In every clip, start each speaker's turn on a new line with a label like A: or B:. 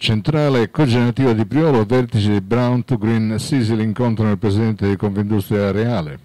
A: Centrale cogenerativa di Priolo, vertice di Brown to Green Sicily, incontro nel presidente di Confindustria Reale.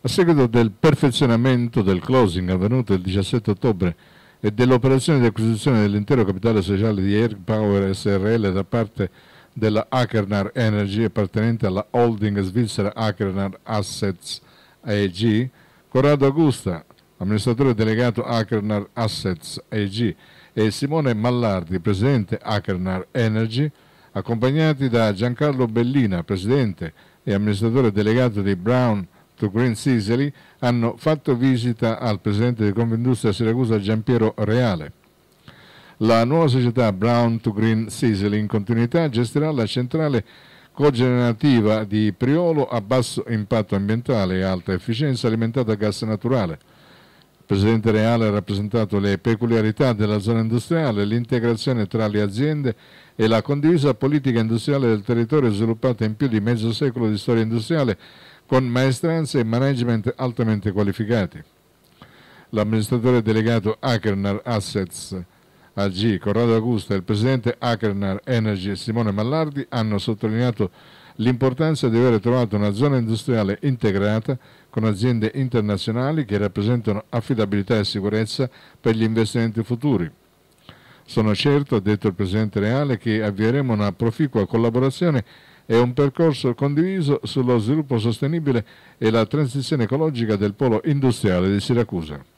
A: A seguito del perfezionamento del closing avvenuto il 17 ottobre e dell'operazione di acquisizione dell'intero capitale sociale di Air Power SRL da parte della Akernar Energy appartenente alla holding svizzera Akernar Assets AEG, Corrado Augusta, amministratore delegato Akernar Assets AG, e Simone Mallardi, presidente Akernar Energy, accompagnati da Giancarlo Bellina, presidente e amministratore delegato di Brown to Green Sicily, hanno fatto visita al presidente di Convindustria Siracusa Giampiero Reale. La nuova società Brown to Green Sicily in continuità gestirà la centrale cogenerativa di Priolo a basso impatto ambientale e alta efficienza alimentata a gas naturale presidente Reale ha rappresentato le peculiarità della zona industriale, l'integrazione tra le aziende e la condivisa politica industriale del territorio sviluppata in più di mezzo secolo di storia industriale con maestranze e management altamente qualificati. L'amministratore delegato Akernar Assets AG, Corrado Augusta, il presidente Akernar Energy e Simone Mallardi hanno sottolineato l'importanza di aver trovato una zona industriale integrata con aziende internazionali che rappresentano affidabilità e sicurezza per gli investimenti futuri. Sono certo, ha detto il Presidente Reale, che avvieremo una proficua collaborazione e un percorso condiviso sullo sviluppo sostenibile e la transizione ecologica del polo industriale di Siracusa.